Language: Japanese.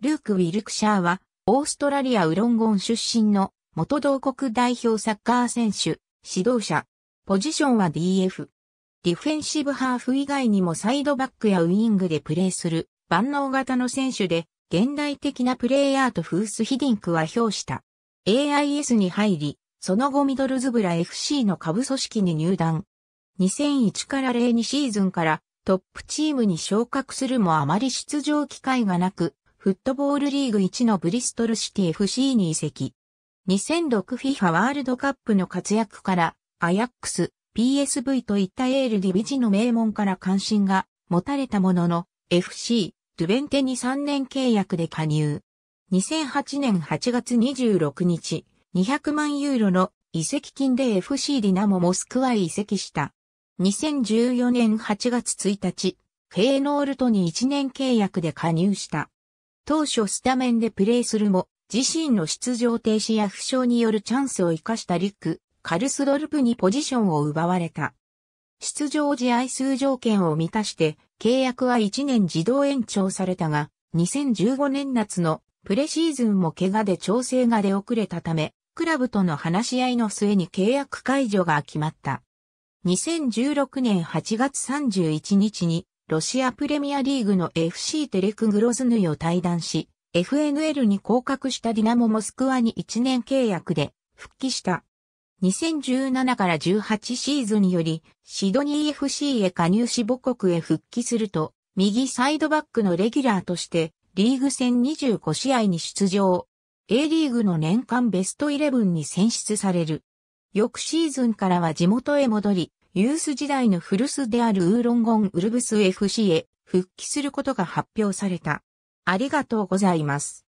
ルーク・ウィルクシャーは、オーストラリア・ウロンゴン出身の元同国代表サッカー選手、指導者。ポジションは DF。ディフェンシブハーフ以外にもサイドバックやウィングでプレーする万能型の選手で、現代的なプレイヤーとフース・ヒディンクは評した。AIS に入り、その後ミドルズブラ FC の下部組織に入団。2001から02シーズンからトップチームに昇格するもあまり出場機会がなく、フットボールリーグ1のブリストルシティ FC に移籍。2006 FIFA ワールドカップの活躍から、アヤックス、PSV といったエールディビジの名門から関心が持たれたものの、FC、ドゥベンテに3年契約で加入。2008年8月26日、200万ユーロの移籍金で FC ディナモモスクワへ移籍した。2014年8月1日、フェーノールトに1年契約で加入した。当初スタメンでプレーするも、自身の出場停止や負傷によるチャンスを生かしたリュック、カルスドルプにポジションを奪われた。出場試合数条件を満たして、契約は1年自動延長されたが、2015年夏のプレシーズンも怪我で調整が出遅れたため、クラブとの話し合いの末に契約解除が決まった。2016年8月31日にロシアプレミアリーグの FC テレクグロズヌイを退団し、FNL に降格したディナモモスクワに1年契約で復帰した。2017から18シーズンにより、シドニー FC へ加入し母国へ復帰すると、右サイドバックのレギュラーとして、リーグ戦25試合に出場。A リーグの年間ベストイレブンに選出される。翌シーズンからは地元へ戻り、ユース時代の古巣であるウーロンゴンウルブス FC へ復帰することが発表された。ありがとうございます。